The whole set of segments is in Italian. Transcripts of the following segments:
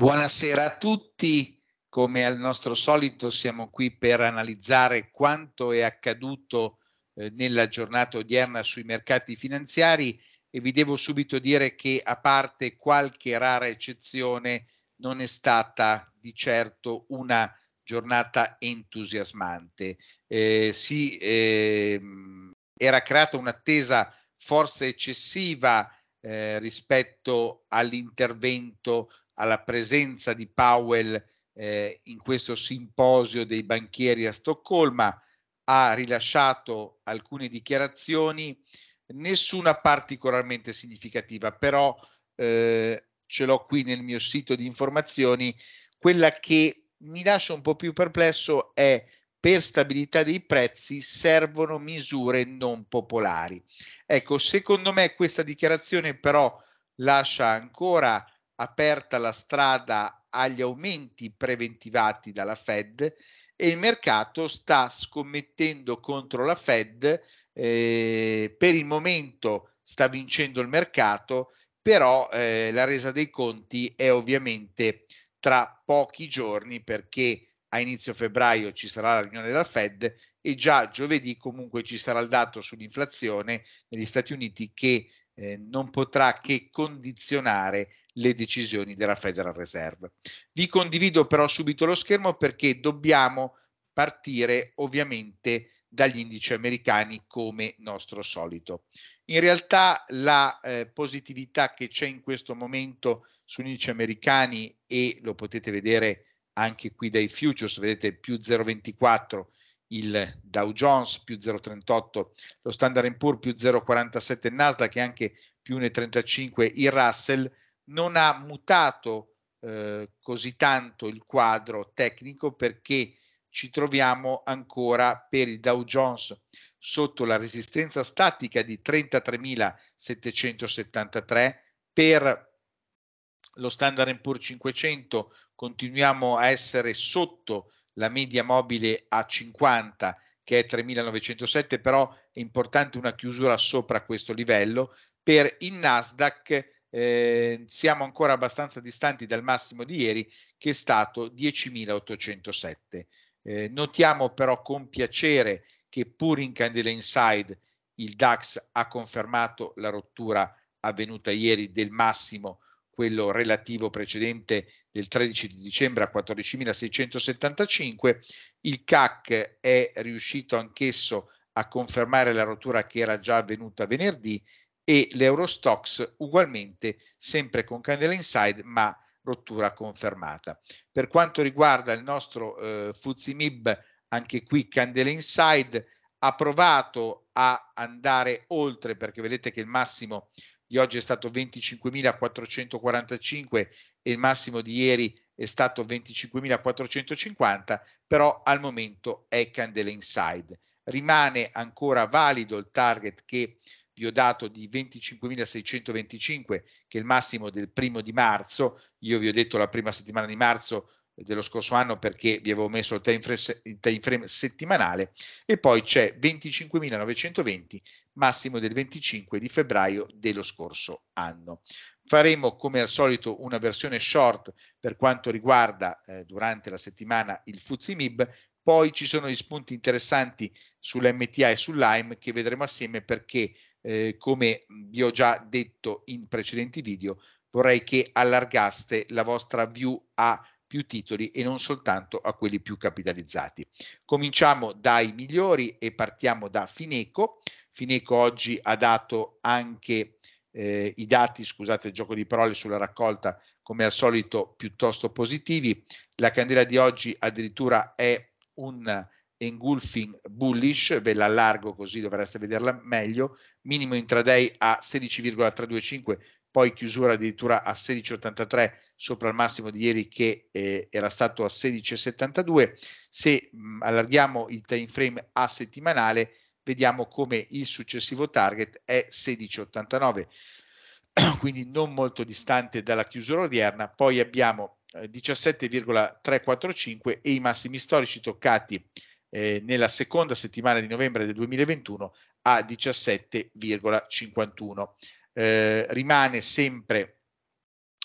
Buonasera a tutti, come al nostro solito siamo qui per analizzare quanto è accaduto eh, nella giornata odierna sui mercati finanziari e vi devo subito dire che a parte qualche rara eccezione non è stata di certo una giornata entusiasmante. Eh, si, eh, era creata un'attesa forse eccessiva eh, rispetto all'intervento alla presenza di Powell eh, in questo simposio dei banchieri a Stoccolma, ha rilasciato alcune dichiarazioni, nessuna particolarmente significativa, però eh, ce l'ho qui nel mio sito di informazioni, quella che mi lascia un po' più perplesso è per stabilità dei prezzi servono misure non popolari. Ecco, secondo me questa dichiarazione però lascia ancora aperta la strada agli aumenti preventivati dalla Fed e il mercato sta scommettendo contro la Fed. Eh, per il momento sta vincendo il mercato, però eh, la resa dei conti è ovviamente tra pochi giorni perché a inizio febbraio ci sarà la riunione della Fed e già giovedì comunque ci sarà il dato sull'inflazione negli Stati Uniti che eh, non potrà che condizionare le decisioni della Federal Reserve. Vi condivido però subito lo schermo perché dobbiamo partire ovviamente dagli indici americani come nostro solito. In realtà la eh, positività che c'è in questo momento sugli indici americani e lo potete vedere anche qui dai futures, vedete più 0,24 il Dow Jones, più 0,38 lo Standard Poor's, più 0,47 il Nasdaq e anche più 1,35 il Russell, non ha mutato eh, così tanto il quadro tecnico perché ci troviamo ancora per il Dow Jones sotto la resistenza statica di 33.773, per lo Standard Poor's 500 continuiamo a essere sotto la media mobile a 50 che è 3.907, però è importante una chiusura sopra questo livello, per il Nasdaq eh, siamo ancora abbastanza distanti dal massimo di ieri che è stato 10.807. Eh, notiamo però con piacere che pur in Candela Inside il DAX ha confermato la rottura avvenuta ieri del massimo, quello relativo precedente del 13 di dicembre a 14.675, il CAC è riuscito anch'esso a confermare la rottura che era già avvenuta venerdì e l'Eurostox ugualmente sempre con candela inside ma rottura confermata. Per quanto riguarda il nostro eh, Mib, anche qui candela inside, ha provato a andare oltre perché vedete che il massimo di oggi è stato 25.445 e il massimo di ieri è stato 25.450, però al momento è candela inside. Rimane ancora valido il target che Diodato di 25.625, che è il massimo del primo di marzo. Io vi ho detto la prima settimana di marzo dello scorso anno perché vi avevo messo il time frame, il time frame settimanale e poi c'è 25.920 massimo del 25 di febbraio dello scorso anno. Faremo come al solito una versione short per quanto riguarda eh, durante la settimana il Fuzzi MIB, poi ci sono gli spunti interessanti sull'MTA e sull'IME che vedremo assieme perché eh, come vi ho già detto in precedenti video, vorrei che allargaste la vostra view a più titoli e non soltanto a quelli più capitalizzati. Cominciamo dai migliori e partiamo da Fineco. Fineco oggi ha dato anche eh, i dati, scusate il gioco di parole, sulla raccolta come al solito piuttosto positivi. La candela di oggi addirittura è un engulfing bullish, ve la allargo così dovreste vederla meglio, minimo intraday a 16,325, poi chiusura addirittura a 16,83 sopra il massimo di ieri che eh, era stato a 16,72. Se mh, mm, allarghiamo il time frame a settimanale, vediamo come il successivo target è 16,89, quindi non molto distante dalla chiusura odierna. Poi abbiamo eh, 17,345 e i massimi storici toccati eh, nella seconda settimana di novembre del 2021 a 17,51. Eh, rimane sempre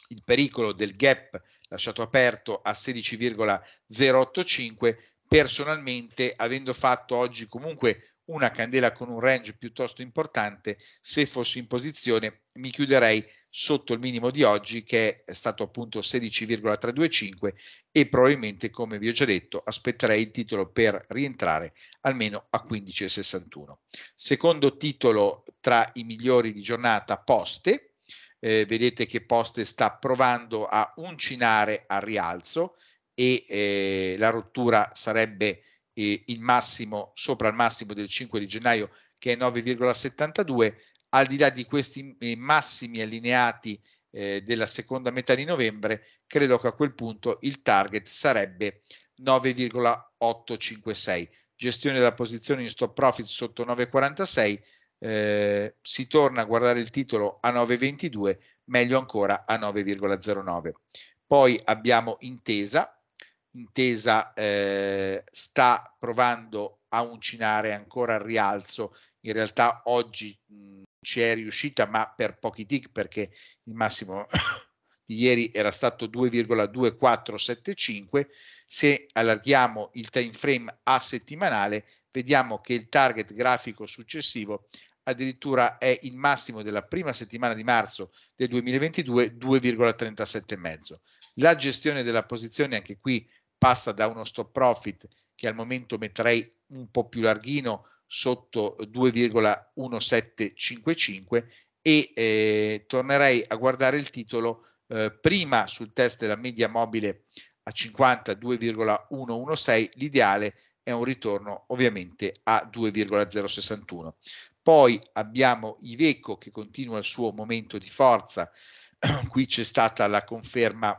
il pericolo del gap lasciato aperto a 16,085. Personalmente, avendo fatto oggi comunque una candela con un range piuttosto importante, se fossi in posizione mi chiuderei sotto il minimo di oggi che è stato appunto 16,325 e probabilmente come vi ho già detto aspetterei il titolo per rientrare almeno a 15,61. Secondo titolo tra i migliori di giornata Poste, eh, vedete che Poste sta provando a uncinare al rialzo e eh, la rottura sarebbe eh, il massimo sopra il massimo del 5 di gennaio che è 9,72 al di là di questi eh, massimi allineati eh, della seconda metà di novembre, credo che a quel punto il target sarebbe 9,856. Gestione della posizione in stop profit sotto 9,46, eh, si torna a guardare il titolo a 9,22, meglio ancora a 9,09. Poi abbiamo Intesa, Intesa eh, sta provando a uncinare ancora al rialzo, in realtà oggi mh, ci è riuscita, ma per pochi tick perché il massimo di ieri era stato 2,2475. Se allarghiamo il time frame a settimanale, vediamo che il target grafico successivo addirittura è il massimo della prima settimana di marzo del 2022, 2,37,5. La gestione della posizione anche qui passa da uno stop profit che al momento metterei un po' più larghino sotto 2,1755 e eh, tornerei a guardare il titolo eh, prima sul test della media mobile a 50 2,116 l'ideale è un ritorno ovviamente a 2,061 poi abbiamo Iveco che continua il suo momento di forza qui c'è stata la conferma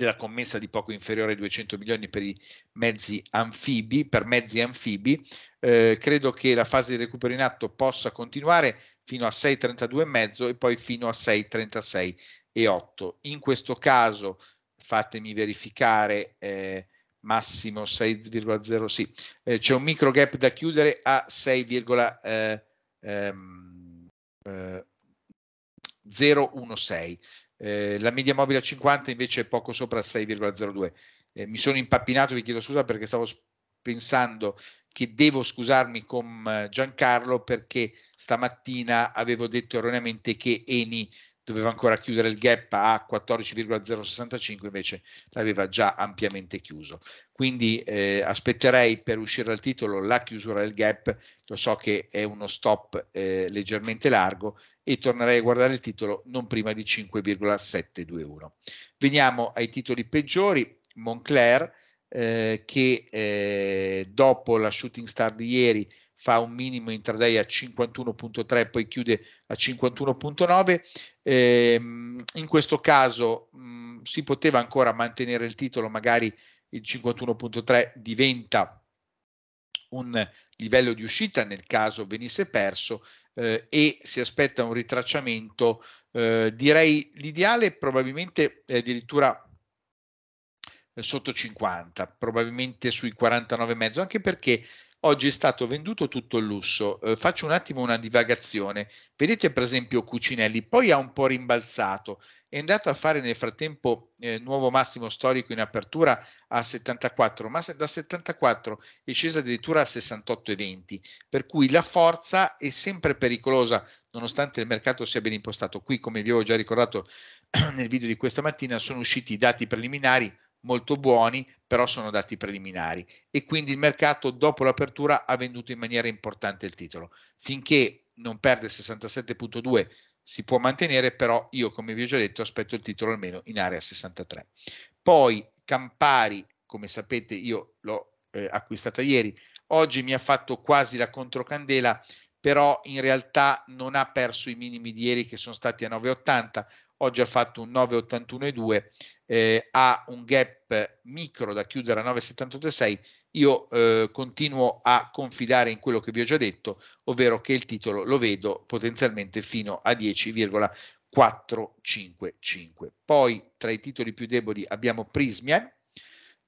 della commessa di poco inferiore ai 200 milioni per i mezzi anfibi, per mezzi anfibi. Eh, credo che la fase di recupero in atto possa continuare fino a 6,32,5 e poi fino a 6,36,8. In questo caso, fatemi verificare, eh, massimo 6,0, sì, eh, c'è un micro gap da chiudere a 6,016. Eh, la media mobile a 50 invece è poco sopra 6,02. Eh, mi sono impappinato, vi chiedo scusa perché stavo pensando che devo scusarmi con eh, Giancarlo perché stamattina avevo detto erroneamente che Eni doveva ancora chiudere il gap a 14,065, invece l'aveva già ampiamente chiuso. Quindi eh, aspetterei per uscire dal titolo la chiusura del gap, lo so che è uno stop eh, leggermente largo e tornerei a guardare il titolo non prima di 5,721. Veniamo ai titoli peggiori, Moncler eh, che eh, dopo la shooting star di ieri fa un minimo intraday a 51.3 poi chiude a 51.9 eh, in questo caso mh, mm, si poteva ancora mantenere il titolo magari il 51.3 diventa un livello di uscita nel caso venisse perso eh, e si aspetta un ritracciamento eh, direi l'ideale probabilmente è addirittura eh, sotto 50 probabilmente sui 49,5 anche perché oggi è stato venduto tutto il lusso. Eh, faccio un attimo una divagazione. Vedete per esempio Cucinelli, poi ha un po' rimbalzato, è andato a fare nel frattempo eh, nuovo massimo storico in apertura a 74, ma da 74 è scesa addirittura a 68,20, per cui la forza è sempre pericolosa nonostante il mercato sia ben impostato. Qui, come vi avevo già ricordato nel video di questa mattina, sono usciti i dati preliminari molto buoni, però sono dati preliminari e quindi il mercato dopo l'apertura ha venduto in maniera importante il titolo. Finché non perde 67.2 si può mantenere, però io come vi ho già detto aspetto il titolo almeno in area 63. Poi Campari, come sapete io l'ho eh, acquistata ieri, oggi mi ha fatto quasi la controcandela, però in realtà non ha perso i minimi di ieri che sono stati a 9,80, oggi ha fatto un 9,81,2, eh, ha un gap micro da chiudere a 9,78,6. Io eh, continuo a confidare in quello che vi ho già detto, ovvero che il titolo lo vedo potenzialmente fino a 10,455. Poi tra i titoli più deboli abbiamo Prismia,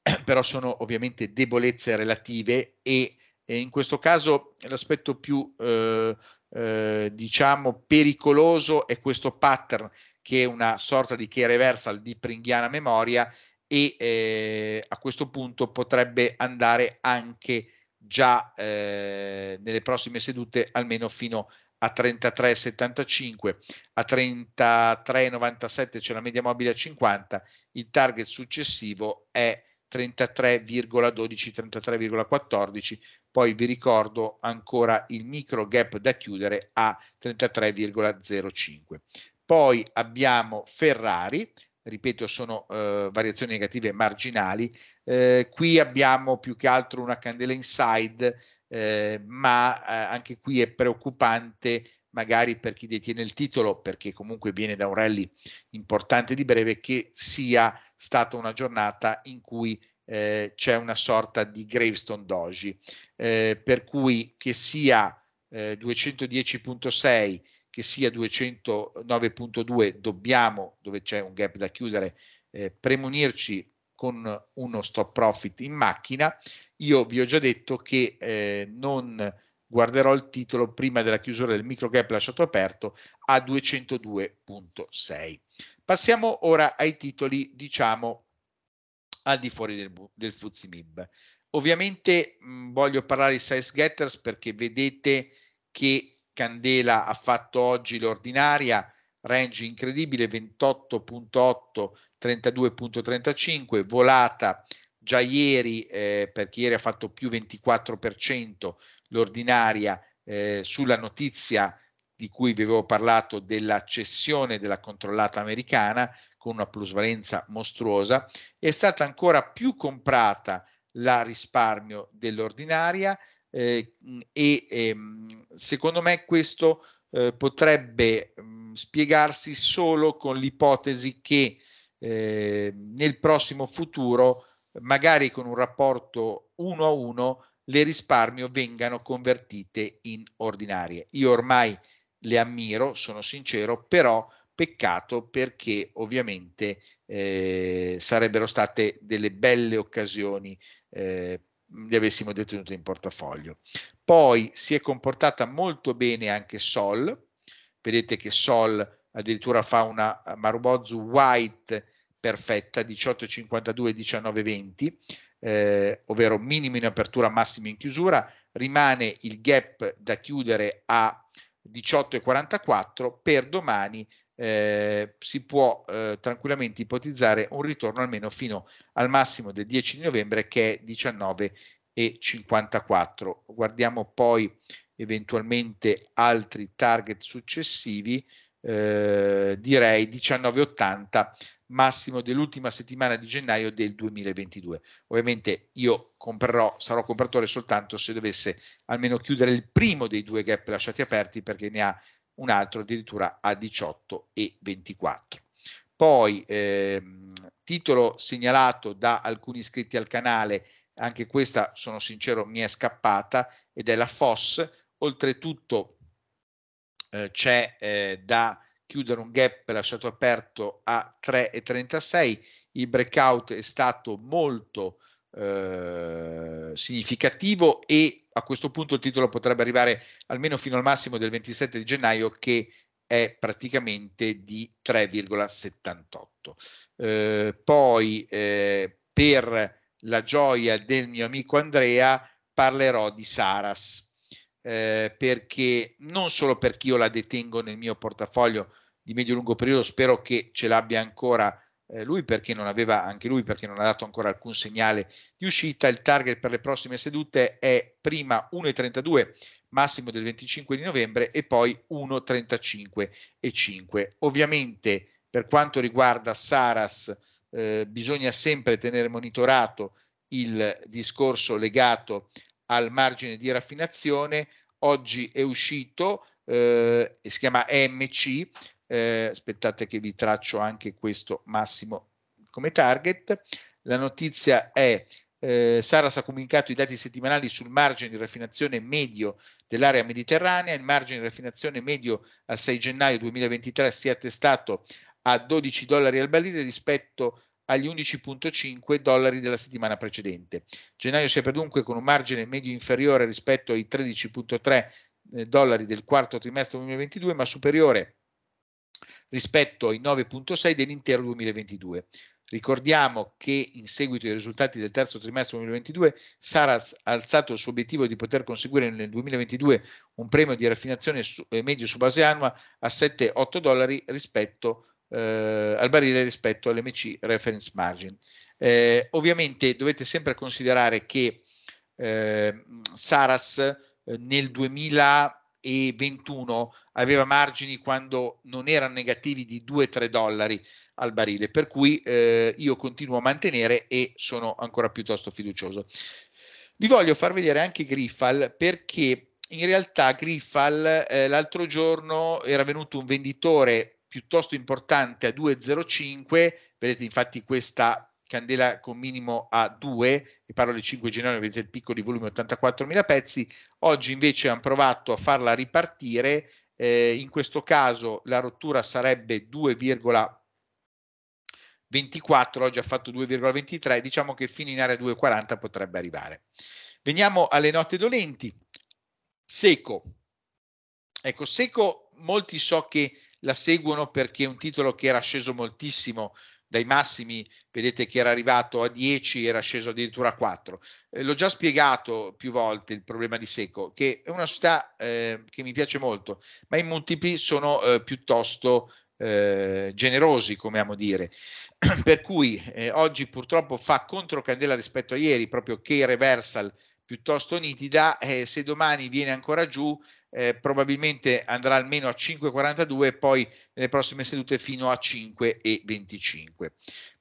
però sono ovviamente debolezze relative e in questo caso l'aspetto più eh, eh, diciamo pericoloso è questo pattern che è una sorta di key reversal di pringhiana memoria e eh, a questo punto potrebbe andare anche già eh, nelle prossime sedute almeno fino a 33,75, a 33,97 c'è la media mobile a 50, il target successivo è 33,12, 33,14, poi vi ricordo ancora il micro gap da chiudere a 33,05. Poi abbiamo Ferrari, ripeto sono eh, variazioni negative marginali, eh, qui abbiamo più che altro una candela inside, eh, ma eh, anche qui è preoccupante magari per chi detiene il titolo, perché comunque viene da un rally importante di breve, che sia stata una giornata in cui eh, c'è una sorta di gravestone doji, eh, per cui che sia eh, 210.6 che sia 209.2 dobbiamo, dove c'è un gap da chiudere, eh, premunirci con uno stop profit in macchina. Io vi ho già detto che eh, non guarderò il titolo prima della chiusura del micro gap lasciato aperto a 202.6. Passiamo ora ai titoli, diciamo, al di fuori del, del Mib. Ovviamente mh, voglio parlare di size getters perché vedete che Candela ha fatto oggi l'ordinaria, range incredibile 28.8, 32.35, volata già ieri eh, perché ieri ha fatto più 24% l'ordinaria eh, sulla notizia di cui vi avevo parlato della cessione della controllata americana con una plusvalenza mostruosa, è stata ancora più comprata la risparmio dell'ordinaria, eh, e ehm, secondo me questo eh, potrebbe mh, spiegarsi solo con l'ipotesi che eh, nel prossimo futuro, magari con un rapporto uno a uno, le risparmio vengano convertite in ordinarie. Io ormai le ammiro, sono sincero, però peccato perché ovviamente eh, sarebbero state delle belle occasioni eh, li avessimo detenuti in portafoglio. Poi si è comportata molto bene anche Sol, vedete che Sol addirittura fa una eh, Marubozu White perfetta, 18,52, 19,20, eh, ovvero minimo in apertura, massimo in chiusura, rimane il gap da chiudere a 18,44, per domani eh, si può eh, tranquillamente ipotizzare un ritorno almeno fino al massimo del 10 di novembre che è 19,54. Guardiamo poi eventualmente altri target successivi, eh, direi 19,80 massimo dell'ultima settimana di gennaio del 2022. Ovviamente io comprerò, sarò compratore soltanto se dovesse almeno chiudere il primo dei due gap lasciati aperti perché ne ha un altro addirittura a 18 e 24. Poi ehm, titolo segnalato da alcuni iscritti al canale, anche questa sono sincero mi è scappata ed è la FOS, oltretutto eh, c'è eh, da chiudere un gap lasciato aperto a 3,36, il breakout è stato molto eh, significativo e a questo punto il titolo potrebbe arrivare almeno fino al massimo del 27 di gennaio che è praticamente di 3,78. Eh, poi eh, per la gioia del mio amico Andrea parlerò di Saras eh, perché non solo perché io la detengo nel mio portafoglio di medio-lungo periodo, spero che ce l'abbia ancora eh, lui perché non aveva, anche lui perché non ha dato ancora alcun segnale di uscita, il target per le prossime sedute è prima 1,32 massimo del 25 di novembre e poi 1,35,5. Ovviamente per quanto riguarda Saras eh, bisogna sempre tenere monitorato il discorso legato al margine di raffinazione, oggi è uscito, eh, si chiama EMC, eh, aspettate che vi traccio anche questo massimo come target. La notizia è eh, Saras ha comunicato i dati settimanali sul margine di raffinazione medio dell'area mediterranea. Il margine di raffinazione medio al 6 gennaio 2023 si è attestato a 12 dollari al barile rispetto agli 11.5 dollari della settimana precedente. Gennaio si apre dunque con un margine medio inferiore rispetto ai 13.3 eh, dollari del quarto trimestre 2022, ma superiore rispetto ai 9.6 dell'intero 2022. Ricordiamo che in seguito ai risultati del terzo trimestre 2022 Saras ha alzato il suo obiettivo di poter conseguire nel 2022 un premio di raffinazione su, eh, medio su base annua a 7-8 dollari rispetto, eh, al barile rispetto all'MC Reference Margin. Eh, ovviamente dovete sempre considerare che eh, Saras eh, nel 2000 e 21 aveva margini quando non erano negativi di 2-3 dollari al barile, per cui eh, io continuo a mantenere e sono ancora piuttosto fiducioso. Vi voglio far vedere anche Griffal perché in realtà Griffal eh, l'altro giorno era venuto un venditore piuttosto importante a 2,05, vedete infatti questa candela con minimo a 2, vi parlo del 5 gennaio, vedete il picco di volume 84.000 pezzi, oggi invece hanno provato a farla ripartire, eh, in questo caso la rottura sarebbe 2,24, oggi ha fatto 2,23, diciamo che fino in area 2,40 potrebbe arrivare. Veniamo alle note dolenti. Seco. Ecco, Seco molti so che la seguono perché è un titolo che era sceso moltissimo dai massimi, vedete che era arrivato a 10, era sceso addirittura a 4. Eh, l'ho già spiegato più volte il problema di Seco, che è una società eh, che mi piace molto, ma i multipli sono eh, piuttosto eh, generosi, come amo dire. per cui eh, oggi purtroppo fa controcandela rispetto a ieri, proprio che reversal piuttosto nitida, eh, se domani viene ancora giù eh, probabilmente andrà almeno a 5,42 e poi nelle prossime sedute fino a 5,25.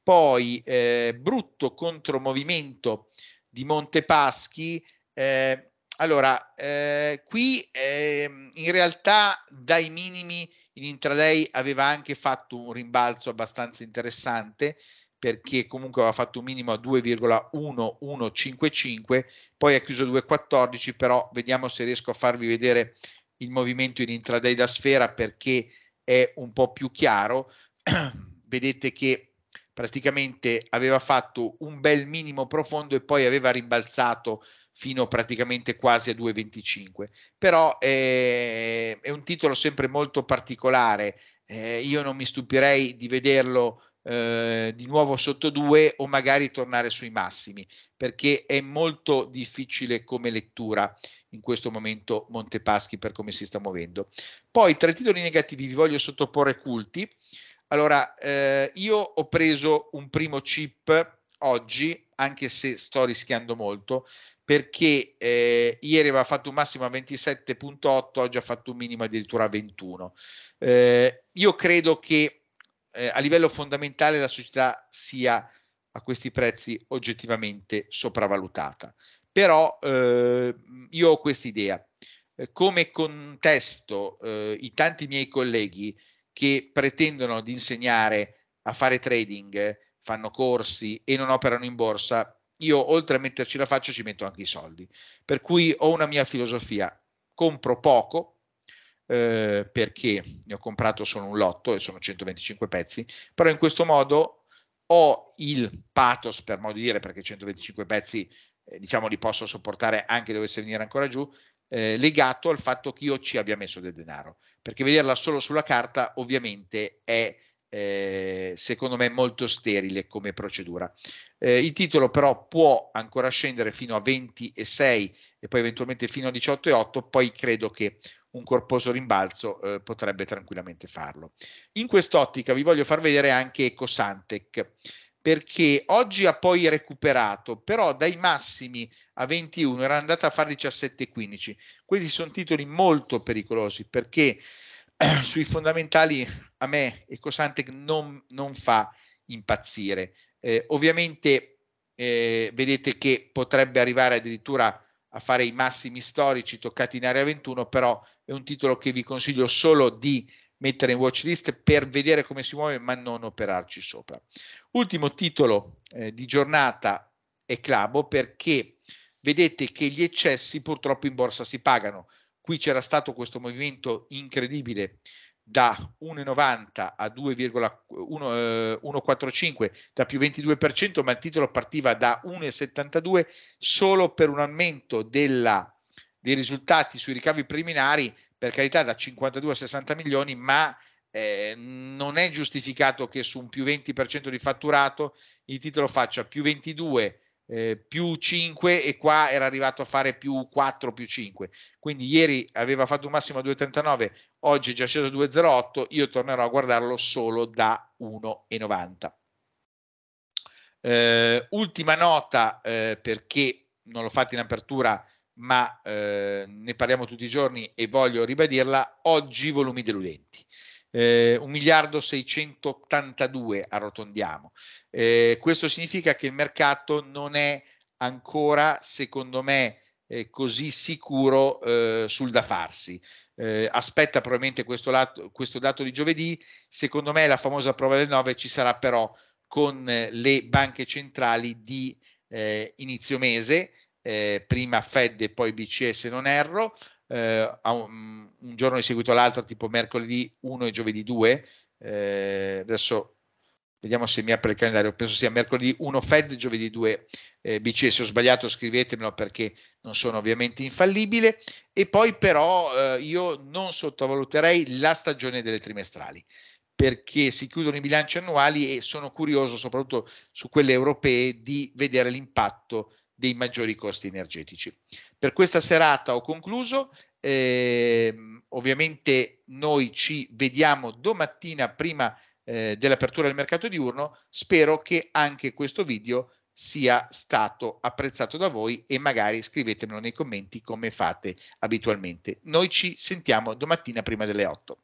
Poi eh, brutto contromovimento di Montepaschi. Eh, allora, eh, qui ehm, in realtà dai minimi in intraday aveva anche fatto un rimbalzo abbastanza interessante, perché comunque aveva fatto un minimo a 2,1155, poi ha chiuso 2,14, però vediamo se riesco a farvi vedere il movimento in intraday da sfera perché è un po' più chiaro. Vedete che praticamente aveva fatto un bel minimo profondo e poi aveva rimbalzato fino praticamente quasi a 2,25. Però eh, è un titolo sempre molto particolare, eh, io non mi stupirei di vederlo eh, di nuovo sotto 2 o magari tornare sui massimi, perché è molto difficile come lettura in questo momento Montepaschi per come si sta muovendo. Poi tra i titoli negativi vi voglio sottoporre culti. Allora, eh, io ho preso un primo chip oggi, anche se sto rischiando molto, perché eh, ieri aveva fatto un massimo a 27.8, oggi ha fatto un minimo addirittura a 21. Eh, io credo che eh, a livello fondamentale la società sia a questi prezzi oggettivamente sopravvalutata. Però eh, io ho questa idea. Eh, come contesto eh, i tanti miei colleghi che pretendono di insegnare a fare trading, fanno corsi e non operano in borsa, io oltre a metterci la faccia ci metto anche i soldi. Per cui ho una mia filosofia, compro poco, eh, perché ne ho comprato solo un lotto e sono 125 pezzi, però in questo modo ho il pathos, per modo di dire, perché 125 pezzi eh, diciamo li posso sopportare anche dovesse venire ancora giù, eh, legato al fatto che io ci abbia messo del denaro, perché vederla solo sulla carta ovviamente è eh, secondo me molto sterile come procedura. Eh, il titolo però può ancora scendere fino a 20,6 e poi eventualmente fino a 18,8, poi credo che un corposo rimbalzo eh, potrebbe tranquillamente farlo. In quest'ottica vi voglio far vedere anche Ecosantec perché oggi ha poi recuperato, però dai massimi a 21 era andata a fare 17,15. Questi sono titoli molto pericolosi perché eh, sui fondamentali a me Ecosantec non, non fa impazzire. Eh, ovviamente eh, vedete che potrebbe arrivare addirittura a a fare i massimi storici toccati in area 21, però è un titolo che vi consiglio solo di mettere in watchlist per vedere come si muove, ma non operarci sopra. Ultimo titolo eh, di giornata è Clabo perché vedete che gli eccessi purtroppo in borsa si pagano. Qui c'era stato questo movimento incredibile da 1,90 a 2,145 eh, da più 22%, ma il titolo partiva da 1,72 solo per un aumento della, dei risultati sui ricavi preliminari, per carità da 52 a 60 milioni, ma eh, non è giustificato che su un più 20% di fatturato il titolo faccia più 22 eh, più 5 e qua era arrivato a fare più 4 più 5 quindi ieri aveva fatto un massimo a 2,39 oggi è già sceso a 2,08 io tornerò a guardarlo solo da 1,90 eh, ultima nota eh, perché non l'ho fatta in apertura ma eh, ne parliamo tutti i giorni e voglio ribadirla oggi volumi deludenti eh, 1 miliardo 682 arrotondiamo. Eh, questo significa che il mercato non è ancora, secondo me, eh, così sicuro eh, sul da farsi. Eh, aspetta probabilmente questo, lato, questo, dato di giovedì, secondo me la famosa prova del 9 ci sarà però con eh, le banche centrali di eh, inizio mese, eh, prima Fed e poi BCE se non erro, eh, un, mm, un, giorno di seguito all'altro, tipo mercoledì 1 e giovedì 2. Eh, adesso vediamo se mi apre il calendario, penso sia mercoledì 1 Fed, giovedì 2 eh, BCE, se ho sbagliato scrivetemelo perché non sono ovviamente infallibile e poi però eh, io non sottovaluterei la stagione delle trimestrali perché si chiudono i bilanci annuali e sono curioso soprattutto su quelle europee di vedere l'impatto dei maggiori costi energetici. Per questa serata ho concluso, eh, ovviamente noi ci vediamo domattina prima eh, dell'apertura del mercato diurno, spero che anche questo video sia stato apprezzato da voi e magari scrivetemelo nei commenti come fate abitualmente. Noi ci sentiamo domattina prima delle 8.